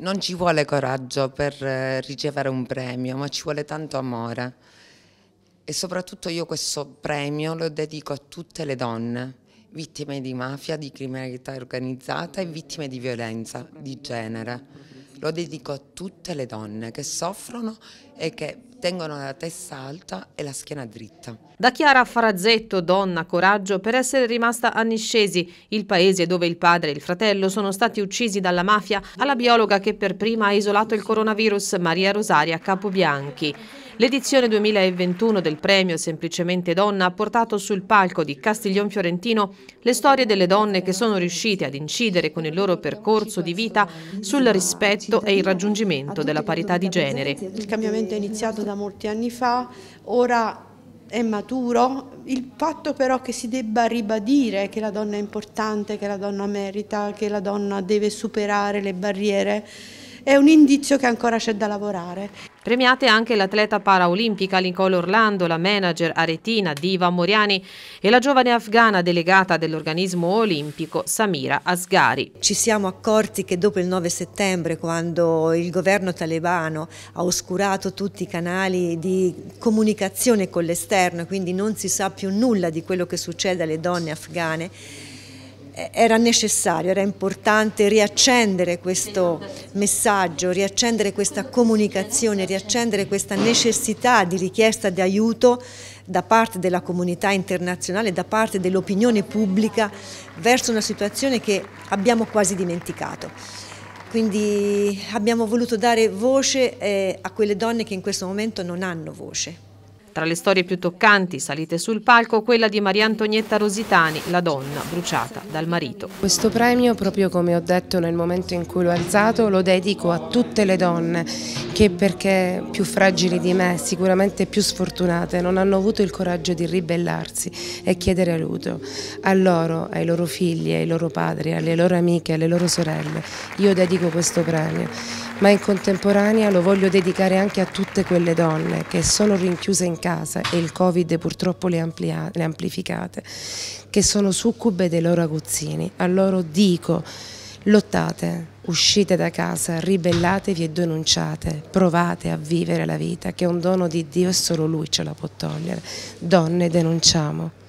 non ci vuole coraggio per eh, ricevere un premio, ma ci vuole tanto amore. E soprattutto io questo premio lo dedico a tutte le donne, vittime di mafia, di criminalità organizzata e vittime di violenza di genere. Lo dedico a tutte le donne che soffrono e che tengono la testa alta e la schiena dritta. Da Chiara Farazzetto, donna, coraggio per essere rimasta a Niscesi, il paese dove il padre e il fratello sono stati uccisi dalla mafia, alla biologa che per prima ha isolato il coronavirus, Maria Rosaria Capobianchi. L'edizione 2021 del premio Semplicemente Donna ha portato sul palco di Castiglion Fiorentino le storie delle donne che sono riuscite ad incidere con il loro percorso di vita sul rispetto questo è il raggiungimento della parità di genere. Il cambiamento è iniziato da molti anni fa, ora è maturo, il fatto però che si debba ribadire che la donna è importante, che la donna merita, che la donna deve superare le barriere è un indizio che ancora c'è da lavorare. Premiate anche l'atleta paraolimpica Nicole Orlando, la manager aretina Diva Moriani e la giovane afghana delegata dell'organismo olimpico Samira Asghari. Ci siamo accorti che dopo il 9 settembre, quando il governo talebano ha oscurato tutti i canali di comunicazione con l'esterno, quindi non si sa più nulla di quello che succede alle donne afghane, era necessario, era importante riaccendere questo messaggio, riaccendere questa comunicazione, riaccendere questa necessità di richiesta di aiuto da parte della comunità internazionale, da parte dell'opinione pubblica verso una situazione che abbiamo quasi dimenticato. Quindi abbiamo voluto dare voce eh, a quelle donne che in questo momento non hanno voce. Tra le storie più toccanti salite sul palco quella di Maria Antonietta Rositani, la donna bruciata dal marito. Questo premio, proprio come ho detto nel momento in cui l'ho alzato, lo dedico a tutte le donne che perché più fragili di me, sicuramente più sfortunate, non hanno avuto il coraggio di ribellarsi e chiedere aiuto. A loro, ai loro figli, ai loro padri, alle loro amiche, alle loro sorelle, io dedico questo premio. Ma in contemporanea lo voglio dedicare anche a tutte quelle donne che sono rinchiuse in casa e il Covid purtroppo le, amplia, le amplificate, che sono succube dei loro aguzzini. A loro dico, lottate, uscite da casa, ribellatevi e denunciate, provate a vivere la vita, che è un dono di Dio e solo Lui ce la può togliere. Donne, denunciamo.